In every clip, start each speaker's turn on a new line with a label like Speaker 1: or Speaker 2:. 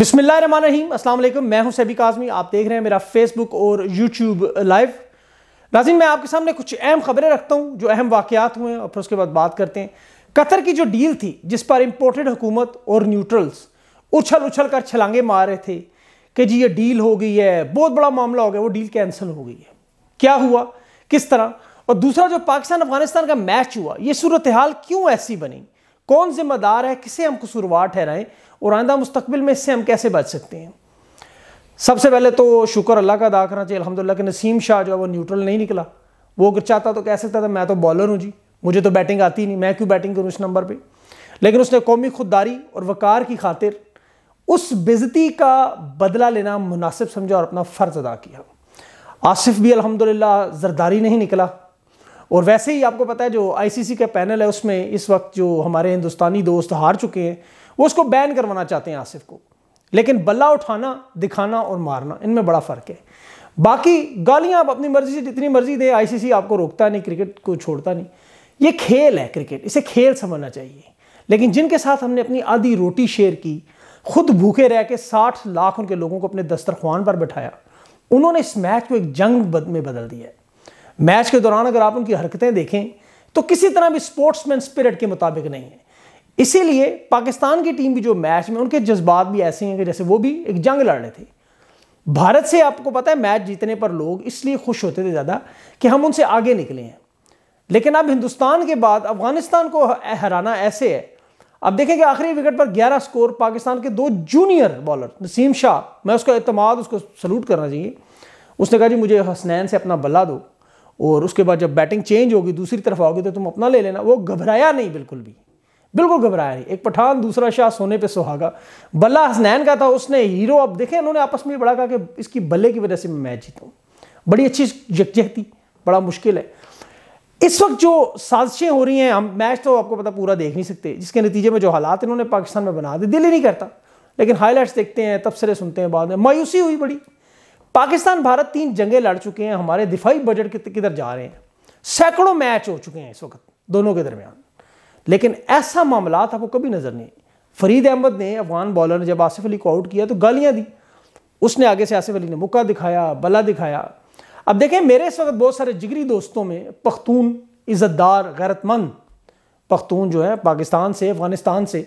Speaker 1: बिसमिल्ल रहीम असल मैं हूं सैबिक आज़मी आप देख रहे हैं मेरा फेसबुक और यूट्यूब लाइव नाजिन मैं आपके सामने कुछ अहम खबरें रखता हूं जो अहम वाक़त हुए हैं और फिर उसके बाद बात करते हैं कतर की जो डील थी जिस पर इम्पोर्टेड हुकूमत और न्यूट्रल्स उछल उछल कर छलांगे मार रहे थे कि जी ये डील हो गई है बहुत बड़ा मामला हो गया वो डील कैंसिल हो गई है क्या हुआ किस तरह और दूसरा जो पाकिस्तान अफगानिस्तान का मैच हुआ ये सूरत हाल क्यों ऐसी बनी कौन जिम्मेदार है किसे हम कसूरवार ठहराएं और आइंदा मुस्तबिल में इससे हम कैसे बच सकते हैं सबसे पहले तो शुक्र अल्लाह का अदा करना चाहिए अलहमदिल्ला के नसीम शाह जो है वो न्यूट्रल नहीं निकला वो अगर चाहता तो कह सकता था मैं तो बॉलर हूँ जी मुझे तो बैटिंग आती नहीं मैं क्यों बैटिंग करूँ उस नंबर पर लेकिन उसने कौमी खुददारी और वकार की खातिर उस बेजती का बदला लेना मुनासिब समझा और अपना फ़र्ज़ अदा किया आसिफ भी अलहमदिल्ला जरदारी नहीं निकला और वैसे ही आपको पता है जो आईसीसी का पैनल है उसमें इस वक्त जो हमारे हिंदुस्तानी दोस्त हार चुके हैं वो उसको बैन करवाना चाहते हैं आसिफ को लेकिन बल्ला उठाना दिखाना और मारना इनमें बड़ा फ़र्क है बाकी गालियां आप अपनी मर्जी से जितनी मर्जी दें आईसीसी आपको रोकता नहीं क्रिकेट को छोड़ता नहीं ये खेल है क्रिकेट इसे खेल समझना चाहिए लेकिन जिनके साथ हमने अपनी आधी रोटी शेयर की खुद भूखे रह के साठ लाख उनके लोगों को अपने दस्तरखान पर बैठाया उन्होंने इस मैच को एक जंग में बदल दिया है मैच के दौरान अगर आप उनकी हरकतें देखें तो किसी तरह भी स्पोर्ट्समैन स्पिरिट के मुताबिक नहीं है इसीलिए पाकिस्तान की टीम भी जो मैच में उनके जज्बात भी ऐसे हैं कि जैसे वो भी एक जंग लड़ रहे थे भारत से आपको पता है मैच जीतने पर लोग इसलिए खुश होते थे ज़्यादा कि हम उनसे आगे निकले हैं लेकिन अब हिंदुस्तान के बाद अफगानिस्तान को हराना ऐसे है अब देखें कि आखिरी विकेट पर 11 स्कोर पाकिस्तान के दो जूनियर बॉलर नसीम शाह मैं उसका अतमाद उसको सल्यूट करना चाहिए उसने कहा जी मुझे हसनैन से अपना बल्ला दो और उसके बाद जब बैटिंग चेंज होगी दूसरी तरफ आओगे तो तुम अपना ले लेना वो घबराया नहीं बिल्कुल भी बिल्कुल घबराया नहीं एक पठान दूसरा शाह सोने पे सुहागा बल्ला हसनैन का था उसने हीरो अब देखे उन्होंने आपस में बड़ा कहा कि इसकी बल्ले की वजह से मैं मैच जीता हूँ बड़ी अच्छी जगजहती बड़ा मुश्किल है इस वक्त जो साजिशें हो रही हैं हम मैच तो आपको पता पूरा देख नहीं सकते जिसके नतीजे में जो हालात इन्होंने पाकिस्तान में बना दिए दिल ही नहीं करता लेकिन हाईलाइट्स देखते हैं तबसरे सुनते हैं बाद में मायूसी हुई बड़ी पाकिस्तान भारत तीन जंगे लड़ चुके हैं हमारे दिफाई बजट किधर जा रहे हैं सैकड़ों मैच हो चुके हैं इस वक्त दोनों के दरमियान लेकिन ऐसा मामला आपको कभी नज़र नहीं फरीद अहमद ने अफगान बॉलर ने जब आसिफ अली को आउट किया तो गालियां दी उसने आगे से आसिफ अली ने मुक्का दिखाया बला दिखाया अब देखें मेरे इस वक्त बहुत सारे जिगरी दोस्तों में पख्तून इज़्ज़तदार गैरतमंद पख्तून जो है पाकिस्तान से अफगानिस्तान से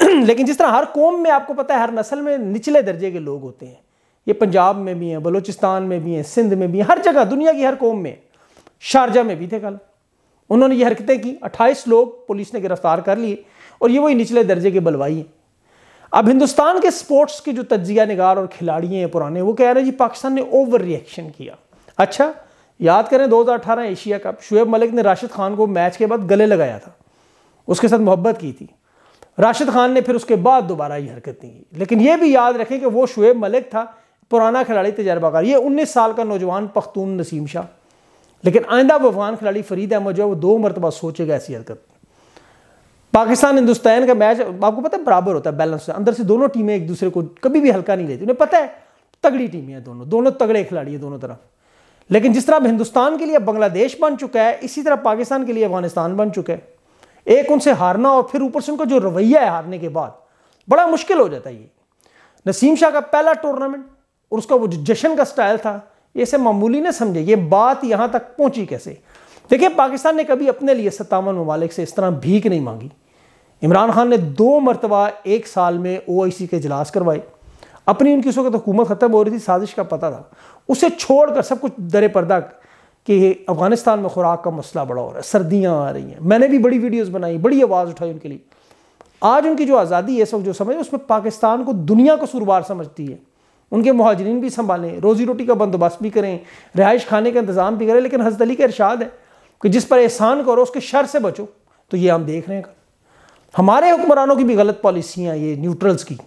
Speaker 1: लेकिन जिस तरह हर कौम में आपको पता है हर नस्ल में निचले दर्जे के लोग होते हैं ये पंजाब में भी हैं बलूचिस्तान में भी हैं सिंध में भी हैं हर जगह दुनिया की हर कौम में शारजा में भी थे कल उन्होंने ये हरकतें की अट्ठाईस लोग पुलिस ने गिरफ्तार कर लिए और ये वही निचले दर्जे के बलवाई हैं अब हिंदुस्तान के स्पोर्ट्स के जो तजिया नगार और खिलाड़ी हैं पुराने वो कह रहे हैं जी पाकिस्तान ने ओवर रिएक्शन किया अच्छा याद करें 2018 एशिया कप शुएब मलिक ने राशिद खान को मैच के बाद गले लगाया था उसके साथ मोहब्बत की थी राशिद खान ने फिर उसके बाद दोबारा ये हरकत नहीं की लेकिन ये भी याद रखें कि वो शुएब मलिक था पुराना खिलाड़ी तजर्बाकार ये उन्नीस साल का नौजवान पख्तून नसीम शाह लेकिन आइंदा अफगान खिलाड़ी फरीद अहमद जो है वो दो मरतबा सोचेगा ऐसी हरकत पाकिस्तान हिंदुस्तान का मैच आपको पता है बराबर होता है बैलेंस है अंदर से दोनों टीमें एक दूसरे को कभी भी हल्का नहीं लेती उन्हें पता है तगड़ी टीमें हैं दोनों दोनों तगड़े खिलाड़ी हैं दोनों तरफ लेकिन जिस तरह अब हिंदुस्तान के लिए बांग्लादेश बन चुका है इसी तरह पाकिस्तान के लिए अफगानिस्तान बन चुका है एक उनसे हारना और फिर ऊपर से उनका जो रवैया है हारने के बाद बड़ा मुश्किल हो जाता है ये नसीम शाह का पहला टूर्नामेंट और उसका वो जश्न का स्टाइल था ये इसे मामूली ने समझे ये बात यहाँ तक पहुँची कैसे देखिए पाकिस्तान ने कभी अपने लिए सत्तावन ममालिक से इस तरह भीख नहीं मांगी इमरान खान ने दो मरतबा एक साल में ओ आई सी के इजलास करवाए अपनी उनकी उस वक्त हुकूमत ख़त्म हो रही थी साजिश का पता था उसे छोड़ कर सब कुछ दर पर्दा कि अफ़गानिस्तान में खुराक का मसला बड़ा हो रहा है सर्दियाँ आ रही हैं मैंने भी बड़ी वीडियोज़ बनाई बड़ी आवाज़ उठाई उनके लिए आज उनकी जो आज़ादी है सब जो समझ उसमें पाकिस्तान को दुनिया को सुरवार समझती है उनके महाजरीन भी संभालें रोज़ी रोटी का बंदोबस्त भी करें रिहाइश खाने का इंतज़ाम भी करें लेकिन हजरत अली का इरशाद है कि जिस पर एहसान करो उसके शर से बचो तो ये हम देख रहे हैं हमारे हुक्मरानों की भी गलत पॉलिसियाँ ये न्यूट्रल्स की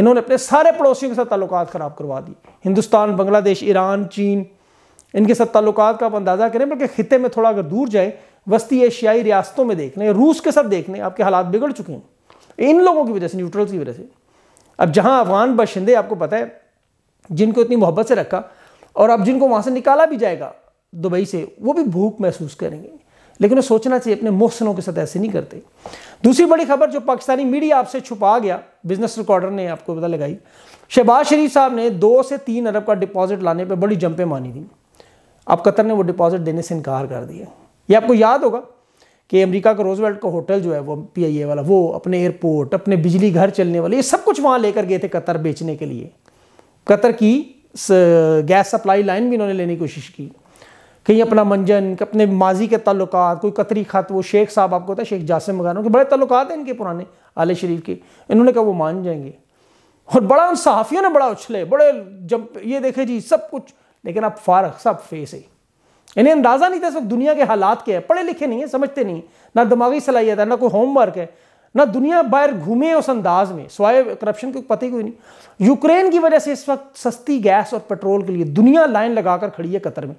Speaker 1: इन्होंने अपने सारे पड़ोसियों के साथ ताल्लुक ख़राब करवा दिए हिंदुस्तान बांग्लादेश ईरान चीन इनके साथ ताल्लुक का आप अंदाज़ा करें बल्कि खत्े में थोड़ा अगर दूर जाए वस्ती एशियाई रियासतों में देख लें रूस के साथ देख लें आपके हालात बिगड़ चुके हैं इन लोगों की वजह से न्यूट्रल्स की वजह से अब जहाँ अफगान बाशिंदे आपको पता है जिनको इतनी मोहब्बत से रखा और अब जिनको वहाँ से निकाला भी जाएगा दुबई से वो भी भूख महसूस करेंगे लेकिन वो सोचना चाहिए अपने मोहसनों के साथ ऐसे नहीं करते दूसरी बड़ी खबर जो पाकिस्तानी मीडिया आपसे छुपा गया बिजनेस रिकॉर्डर ने आपको पता लगाई शहबाज शरीफ साहब ने दो से तीन अरब का डिपॉजिट लाने पर बड़ी जंपें मानी थी अब कतर ने वो डिपॉजिट देने से इनकार कर दिया ये आपको याद होगा कि अमेरिका का रोजवेल्ट का होटल जो है वो पी वाला वो अपने एयरपोर्ट अपने बिजली घर चलने वाले ये सब कुछ वहाँ लेकर गए थे कतर बेचने के लिए कतर की गैस सप्लाई लाइन भी इन्होंने लेने की कोशिश की कहीं अपना मंजन अपने माजी के तल्लक कोई कतरी खत वो शेख साहब आपको होता है शेख जासिम वगैरह के बड़े तल्लक हैं इनके पुराने आले शरीफ के इन्होंने कहा वो मान जाएंगे और बड़ा उन सहाफ़ियों ने बड़ा उछले बड़े जब ये देखे जी सब कुछ लेकिन अब फारक सब फेस है इन्हें अंदाज़ा नहीं था सब दुनिया के हालात के हैं पढ़े लिखे नहीं है समझते नहीं ना दिमागी सलाहियत है ना कोई होमवर्क है ना दुनिया बाहर घूमे उस अंदाज में स्वाय करप्शन को पता ही कोई नहीं यूक्रेन की वजह से इस वक्त सस्ती गैस और पेट्रोल के लिए दुनिया लाइन लगाकर खड़ी है कतर में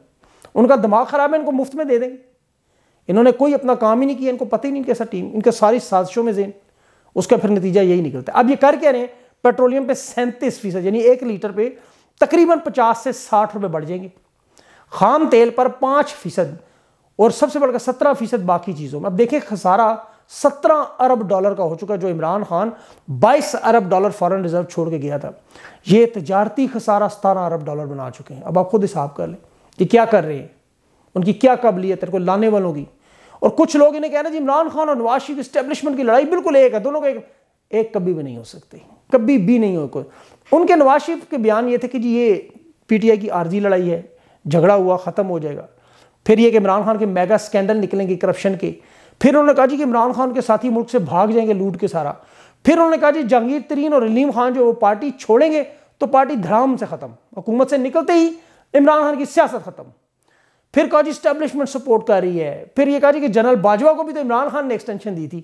Speaker 1: उनका दिमाग ख़राब है इनको मुफ्त में दे देंगे इन्होंने कोई अपना काम ही नहीं किया इनको पता ही नहीं कैसा टीम इनके सारी साजिशों में जेन उसका फिर नतीजा यही निकलता है अब ये कर क्या रहे हैं पेट्रोलियम पे सैंतीस फीसद यानी एक लीटर पे तकरीबन पचास से साठ रुपए बढ़ जाएंगे खाम तेल पर पांच फीसद और सबसे बढ़कर सत्रह फीसद बाकी चीज़ों में अब देखें खसारा सत्रह अरब डॉलर का हो चुका जो इमरान खान बाईस अरब डॉलर फॉरेन रिजर्व छोड़ के गया था ये तजारती खसारा सतारह अरब डॉलर बना चुके हैं अब आप खुद हिसाब कर लें कि क्या कर रहे हैं उनकी क्या काबिलियत है को लाने वालों की और कुछ लोग इन्हें कहना जी इमरान खान और नवाज शरीफ इस्टेब्लिशमेंट की लड़ाई बिल्कुल एक है दोनों का एक एक कभी भी नहीं हो सकती कभी भी नहीं हो कोई उनके नवाज शरीफ के बयान ये थे कि जी ये पीटीआई की आर्जी लड़ाई है झगड़ा हुआ ख़त्म हो जाएगा फिर ये कि इमरान खान के मेगा स्कैंडल निकलेंगे करप्शन के फिर उन्होंने कहा जी कि इमरान खान के साथी मुल्क से भाग जाएंगे लूट के सारा फिर उन्होंने कहा जी जहांगीर तरीन और रलीम खान जो वो पार्टी छोड़ेंगे तो पार्टी धड़ाम से ख़त्म हुकूमत से निकलते ही इमरान खान की सियासत ख़त्म फिर कहा जी स्टैब्लिशमेंट सपोर्ट कर रही है फिर ये कहा जी कि जनरल बाजवा को भी तो इमरान खान ने एक्सटेंशन दी थी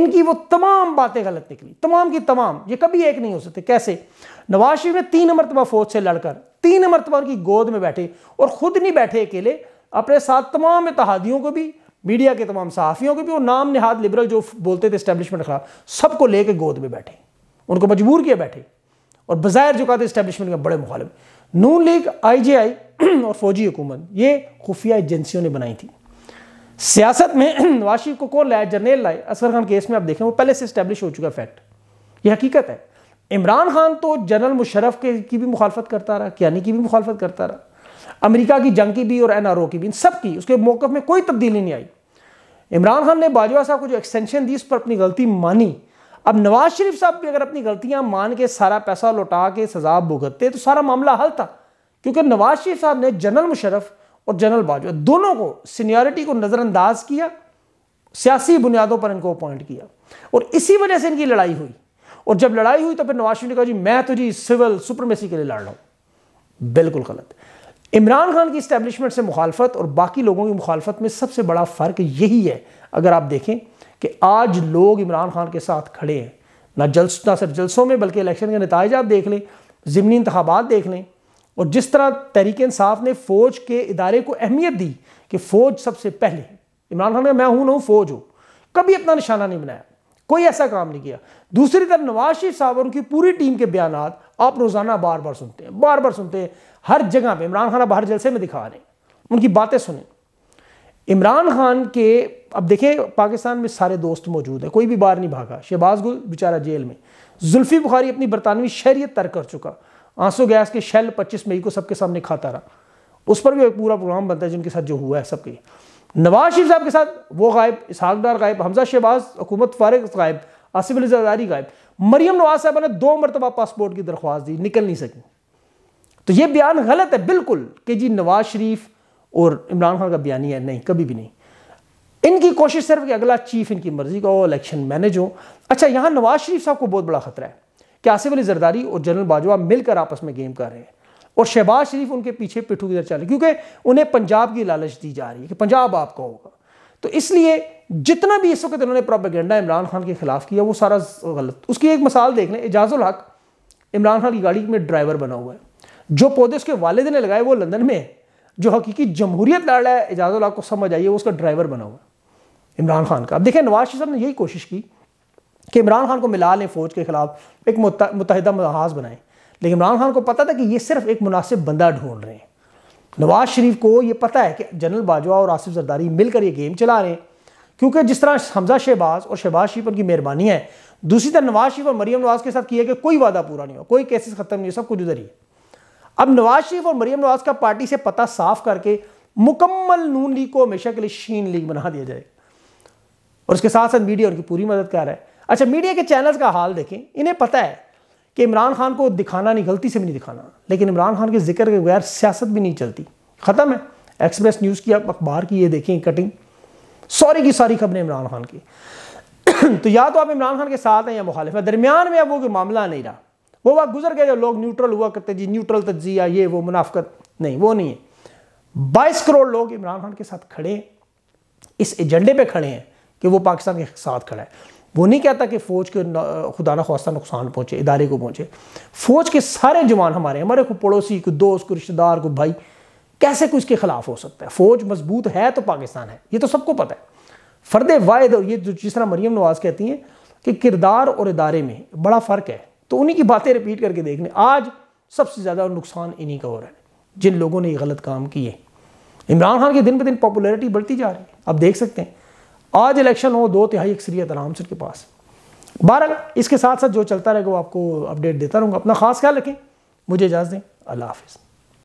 Speaker 1: इनकी वो तमाम बातें गलत निकली तमाम की तमाम ये कभी एक नहीं हो सकते कैसे नवाज शरीफ ने तीन मरतबा फौज से लड़कर तीन मरतबा उनकी गोद में बैठे और ख़ुद नहीं बैठे अकेले अपने साथ तमाम इतिहादियों को भी मीडिया के तमाम सहाफ़ियों के भी और नाम निहाद लिबरल जो बोलते थे इस्टेब्लिशमेंट खिलाफ सबको लेके गोद में बैठे उनको मजबूर किए बैठे और बाज़ाहिर जो कहा था इस्टेब्लिशमेंट के बड़े मुखालिफ नून लीग आईजीआई और फौजी हुकूमत ये खुफिया एजेंसियों ने बनाई थी सियासत में वाशिफ को कौन लाया जर्नेल लाए असगर खान केस में आप देखें वो पहले से इस्टेब्लिश हो चुका फैक्ट ये हकीकत है इमरान खान तो जनरल मुशरफ के की भी मुखालफत करता रहा क्या की भी मुखालफत करता रहा अमेरिका की जंग की भी और एनआरओ की भी इन सब की उसके मौकफ में कोई तब्दीली नहीं आई इमरान खान ने बाजवा साहब को जो एक्सटेंशन दी उस पर अपनी गलती मानी अब नवाज शरीफ साहब भी अगर अपनी गलतियां मान के सारा पैसा लौटा के सजा भुगतते तो सारा मामला हल था क्योंकि नवाज शरीफ साहब ने जनरल मुशरफ और जनरल बाजवा दोनों को सीनियरिटी को नज़रअंदाज किया सियासी बुनियादों पर इनको अपॉइंट किया और इसी वजह से इनकी लड़ाई हुई और जब लड़ाई हुई तो फिर नवाज शरीफ ने कहा जी मैं तो जी सिविल सुप्रमेसी के लिए लड़ रहा हूं बिल्कुल गलत इमरान खान की इस्टेब्लिशमेंट से मुखालफत और बाकी लोगों की मुखालफत में सबसे बड़ा फ़र्क यही है अगर आप देखें कि आज लोग इमरान खान के साथ खड़े हैं ना जल्स ना सिर्फ जलसों में बल्कि इलेक्शन के नतज आप देख लें ज़मनी इंतबात देख लें और जिस तरह तहरीक इसाफ़ ने फ़ौज के इदारे को अहमियत दी कि फ़ौज सबसे पहले इमरान खान का मैं हूँ ना हूँ फ़ौज हूँ कभी अपना निशाना नहीं बनाया कोई ऐसा काम नहीं किया दूसरी तरफ नवाज शरीफ साहब और उनकी पूरी टीम के बयान आप रोज़ाना बार बार सुनते हैं बार बार सुनते हैं हर जगह पे इमरान खान अब हर जलसे में दिखा रहे हैं उनकी बातें सुने इमरान खान के अब देखें पाकिस्तान में सारे दोस्त मौजूद हैं कोई भी बाहर नहीं भागा शहबाज गुल बेचारा जेल में जुल्फी बुखारी अपनी बरतानवी शहरीत तर्क कर चुका आंसू गैस के शैल 25 मई को सबके सामने खाता रहा उस पर भी एक पूरा प्रोग्राम बनता है जिनके साथ जो हुआ है सबके नवाज शरीफ साहब के साथ वो गायब इसहाकदार गायब हमजा शहबाज हुकूमत फारग गायब आसिफ अली जरदारी गायब मरियम नवाज साहबा ने दो मरतबा पासपोर्ट की दरख्वास्त दी निकल नहीं सकी तो यह बयान गलत है बिल्कुल कि जी नवाज शरीफ और इमरान खान का बयान ही है नहीं कभी भी नहीं इनकी कोशिश सिर्फ कि अगला चीफ इनकी मर्जी का हो इलेक्शन मैनेज हो अच्छा यहां नवाज शरीफ साहब को बहुत बड़ा खतरा है कि आसिफ अली जरदारी और जनरल बाजवा मिलकर आपस में गेम कर रहे हैं और शहबाज शरीफ उनके पीछे पिटू की तरह चल रहे क्योंकि उन्हें पंजाब की लालच दी जा रही है कि पंजाब आपका होगा तो इसलिए जितना भी इस वक्त इन्होंने प्रॉपेगेंडा इमरान खान के खिलाफ किया वो सारा गलत उसकी एक मिसाल देख लें एजाजुल हक इमरान खान की गाड़ी में ड्राइवर बना हुआ है जो पौधे उसके वालद ने लगाए वो लंदन में जो हकीकी जमहूरियत लड़ रहा है एजाजुल हक को समझ आई है उसका ड्राइवर बना हुआ है इमरान खान का अब देखें नवाज शरीफ साहब ने यही कोशिश की कि इमरान खान को मिला लें फौज के खिलाफ एक मुतहदा महाज बनाएं लेकिन इमरान खान को पता था कि ये सिर्फ एक मुनासिब बंदा ढूंढ रहे हैं नवाज शरीफ को ये पता है कि जनरल बाजवा और आसिफ जरदारी मिलकर ये गेम चला रहे हैं क्योंकि जिस तरह हमजा शहबाज और शहबाज शरीफ उनकी मेहरबानी है दूसरी तरह नवाज शरीफ और मरीम नवाज के साथ किया कि कोई वादा पूरा नहीं हुआ कोई केसेस खत्म नहीं हो सब कुछ उधर ही अब नवाज शरीफ और मरीम नवाज का पार्टी से पता साफ करके मुकम्मल नून लीग को हमेशा के लिए शीन लीग बना दिया जाए और उसके साथ साथ मीडिया उनकी पूरी मदद कर रहा है अच्छा मीडिया के चैनल्स का हाल देखें इन्हें पता है कि इमरान खान को दिखाना नहीं गलती से भी नहीं दिखाना लेकिन इमरान खान के जिक्र के बगैर सियासत भी नहीं चलती ख़त्म है एक्सप्रेस न्यूज़ की आप अखबार की ये देखें कटिंग सॉरी की सारी खबरें इमरान खान की तो या तो आप इमरान खान के साथ हैं या मुखालिफ है दरमियान में अब वो कोई मामला नहीं रहा वो वक्त गुजर गया जब लोग न्यूट्रल हुआ करते जी न्यूट्रल तजिया ये वो मुनाफ्त नहीं वो नहीं है बाईस करोड़ लोग इमरान खान के साथ खड़े इस एजेंडे पे खड़े हैं कि वो पाकिस्तान के साथ खड़ा है वो नहीं कहता कि फ़ौज के खुदा ना खास्ता नुकसान पहुँचे इदारे को पहुँचे फ़ौज के सारे जवान हमारे हमारे को पड़ोसी को दोस्त को रिश्तेदार को भाई कैसे कुछ के ख़िलाफ़ हो सकता है फ़ौज मजबूत है तो पाकिस्तान है ये तो सबको पता है फ़र्द वायद और ये जो जिस तरह मरियम नवाज़ कहती हैं कि किरदार और इदारे में बड़ा फ़र्क है तो उन्हीं की बातें रिपीट करके देख लें आज सबसे ज़्यादा नुकसान इन्हीं का हो रहा है जिन लोगों ने ये गलत काम किए इमरान खान के दिन ब दिन पॉपुलरिटी बढ़ती जा रही है आप देख सकते हैं आज इलेक्शन हो दो तिहाई अक्सरियत आराम से पास बहरहाल इसके साथ साथ जो चलता रहेगा वो आपको अपडेट देता रहूँगा अपना खास ख्याल रखें मुझे इजाज़त दें अल्लाह हाफिज़